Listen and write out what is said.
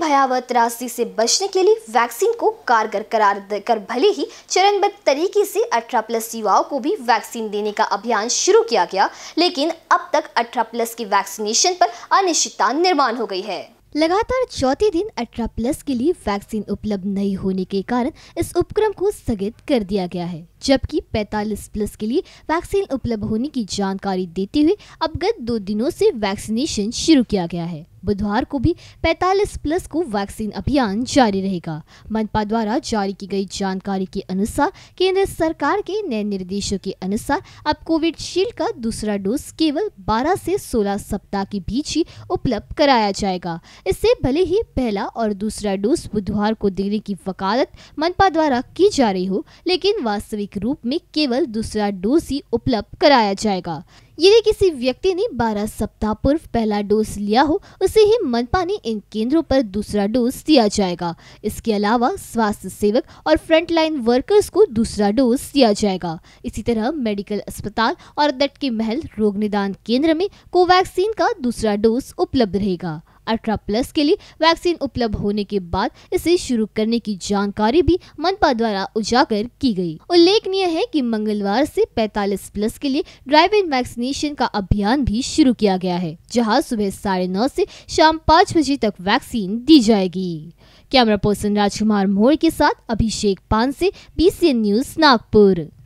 भयावह त्रासदी से बचने के लिए वैक्सीन को कारगर करार देकर भले ही चरणबद्ध तरीके से 18 प्लस युवाओं को भी वैक्सीन देने का अभियान शुरू किया गया लेकिन अब तक 18 प्लस की वैक्सीनेशन पर अनिश्चितता निर्माण हो गई है लगातार चौथे दिन अठारह प्लस के लिए वैक्सीन उपलब्ध नहीं होने के कारण इस उपक्रम को स्थगित कर दिया गया है जबकि 45 प्लस के लिए वैक्सीन उपलब्ध होने की जानकारी देते हुए अब गत दो दिनों से वैक्सीनेशन शुरू किया गया है बुधवार को भी 45 प्लस को वैक्सीन अभियान जारी रहेगा मनपा द्वारा जारी की गई जानकारी के अनुसार केंद्र सरकार के नए निर्देशों के अनुसार अब कोविड शील्ड का दूसरा डोज केवल 12 से 16 सप्ताह के बीच ही उपलब्ध कराया जाएगा इससे भले ही पहला और दूसरा डोज बुधवार को देने की वकालत मनपा द्वारा की जा रही हो लेकिन वास्तविक रूप में केवल दूसरा डोज ही उपलब्ध कराया जाएगा यदि किसी व्यक्ति ने 12 सप्ताह पूर्व पहला डोज लिया हो उसे ही मनपा ने इन केंद्रों पर दूसरा डोज दिया जाएगा इसके अलावा स्वास्थ्य सेवक और फ्रंटलाइन वर्कर्स को दूसरा डोज दिया जाएगा इसी तरह मेडिकल अस्पताल और दटके महल रोग निदान केंद्र में कोवैक्सीन का दूसरा डोज उपलब्ध रहेगा अठारह प्लस के लिए वैक्सीन उपलब्ध होने के बाद इसे शुरू करने की जानकारी भी मनपा द्वारा उजागर की गई उल्लेखनीय है कि मंगलवार से 45 प्लस के लिए ड्राइव इन वैक्सीनेशन का अभियान भी शुरू किया गया है जहां सुबह साढ़े नौ ऐसी शाम पाँच बजे तक वैक्सीन दी जाएगी कैमरा पर्सन राजकुमार मोड़ के साथ अभिषेक पान से बी न्यूज नागपुर